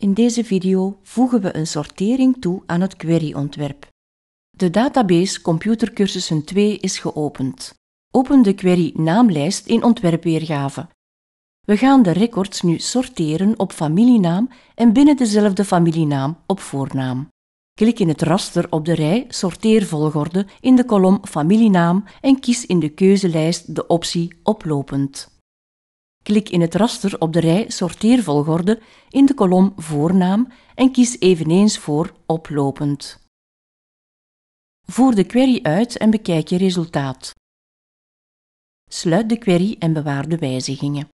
In deze video voegen we een sortering toe aan het queryontwerp. De database Computercursussen 2 is geopend. Open de query naamlijst in ontwerpweergave. We gaan de records nu sorteren op familienaam en binnen dezelfde familienaam op voornaam. Klik in het raster op de rij Sorteervolgorde in de kolom Familienaam en kies in de keuzelijst de optie Oplopend. Klik in het raster op de rij Sorteervolgorde in de kolom Voornaam en kies eveneens voor Oplopend. Voer de query uit en bekijk je resultaat. Sluit de query en bewaar de wijzigingen.